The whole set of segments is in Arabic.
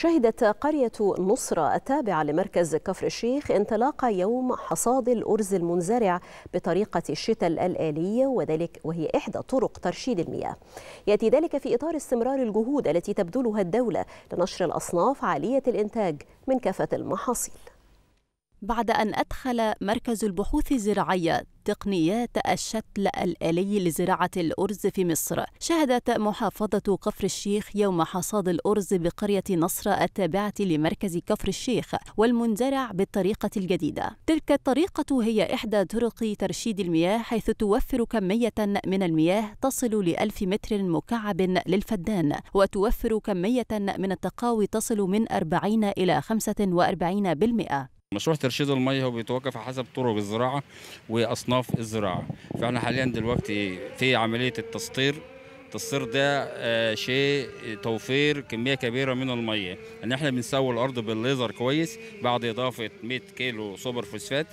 شهدت قرية نصرة التابعة لمركز كفر الشيخ انطلاق يوم حصاد الأرز المنزرع بطريقة الشتاء الآلية وذلك وهي إحدى طرق ترشيد المياه يأتي ذلك في إطار استمرار الجهود التي تبذلها الدولة لنشر الأصناف عالية الإنتاج من كافة المحاصيل بعد أن أدخل مركز البحوث الزراعية تقنيات الشتل الآلي لزراعة الأرز في مصر شهدت محافظة كفر الشيخ يوم حصاد الأرز بقرية نصر التابعة لمركز كفر الشيخ والمنزرع بالطريقة الجديدة تلك الطريقة هي إحدى طرق ترشيد المياه حيث توفر كمية من المياه تصل لألف متر مكعب للفدان وتوفر كمية من التقاوي تصل من 40 إلى 45% مشروع ترشيد الميه هو بيتوقف على حسب طرق الزراعه واصناف الزراعه فاحنا حاليا دلوقتي في عمليه التسطير التسطير ده آه، شيء توفير كميه كبيره من الميه ان احنا بنسوي الارض بالليزر كويس بعد اضافه 100 كيلو سوبر فوسفات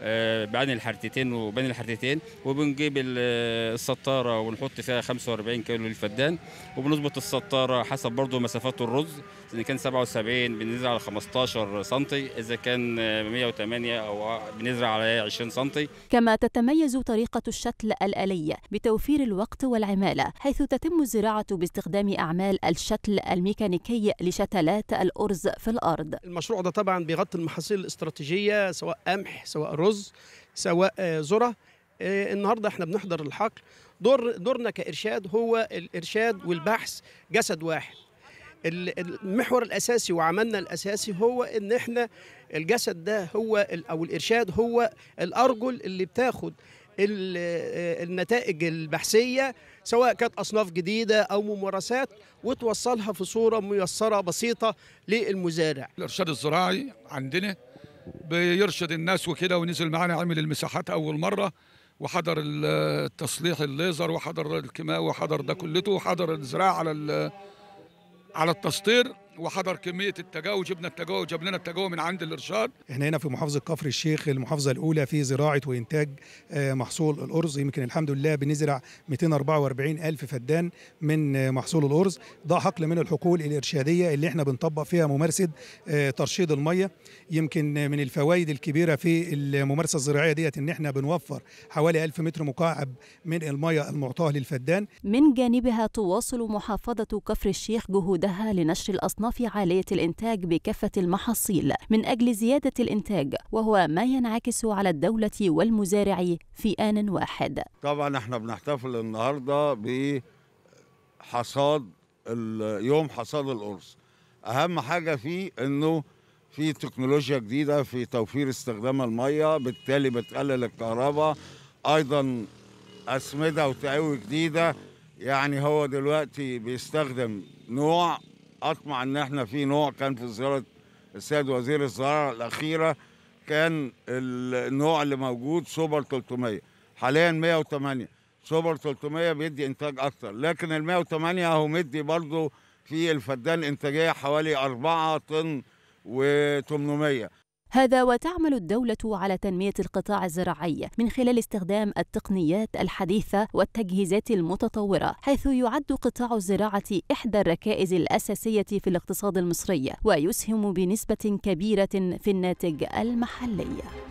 آه، بين الحرتتين وبين الحرتتين وبنجيب آه، السطاره ونحط فيها 45 كيلو للفدان وبنظبط السطاره حسب برضو مسافات الرز اذا كان 77 بنزرع على 15 سم اذا كان 108 آه، او بنزرع على 20 سم كما تتميز طريقه الشتل الاليه بتوفير الوقت والعماله حيث تتم الزراعه باستخدام اعمال الشتل الميكانيكي لشتلات الارز في الارض المشروع ده طبعا بيغطي المحاصيل الاستراتيجيه سواء قمح سواء رز رز سواء آه، ذره آه، النهارده احنا بنحضر الحقل دور دورنا كارشاد هو الارشاد والبحث جسد واحد المحور الاساسي وعملنا الاساسي هو ان احنا الجسد ده هو او الارشاد هو الارجل اللي بتاخد آه، النتائج البحثيه سواء كانت اصناف جديده او ممارسات وتوصلها في صوره ميسره بسيطه للمزارع الارشاد الزراعي عندنا بيرشد الناس وكده ونزل معانا عمل المساحات اول مره وحضر التصليح الليزر وحضر الكيماوي وحضر ده كلته وحضر الزراعه على على التسطير وحضر كميه التجاوز جبنا التجاوز جاب لنا التجاوز من عند الارشاد احنا هنا في محافظه كفر الشيخ المحافظه الاولى في زراعه وانتاج آه، محصول الارز يمكن الحمد لله بنزرع 244 الف فدان من آه، محصول الارز ده حقل من الحقول الارشاديه اللي احنا بنطبق فيها ممارسه آه، ترشيد الميه يمكن من الفوائد الكبيره في الممارسه الزراعيه ديت ان احنا بنوفر حوالي 1000 متر مكعب من الميه المعطاه للفدان من جانبها تواصل محافظه كفر الشيخ جهودها لنشر الاصناف إيقاف عاليه الإنتاج بكافة المحاصيل من أجل زيادة الإنتاج وهو ما ينعكس على الدولة والمزارع في آن واحد طبعا احنا بنحتفل النهاردة بحصاد يوم حصاد القرص أهم حاجة فيه أنه في تكنولوجيا جديدة في توفير استخدام المية بالتالي بتقلل الكهرباء أيضا أسمدة وتعوي جديدة يعني هو دلوقتي بيستخدم نوع اطمع ان احنا في نوع كان في زياره السيد وزير الزراعه الاخيره كان النوع اللي موجود سوبر 300 حاليا 108 سوبر 300 بيدي انتاج اكتر لكن ال 108 اهو مدي برضه في الفدان انتاجيه حوالي 4 طن و800 هذا وتعمل الدولة على تنمية القطاع الزراعي من خلال استخدام التقنيات الحديثة والتجهيزات المتطورة حيث يعد قطاع الزراعة إحدى الركائز الأساسية في الاقتصاد المصري ويسهم بنسبة كبيرة في الناتج المحلي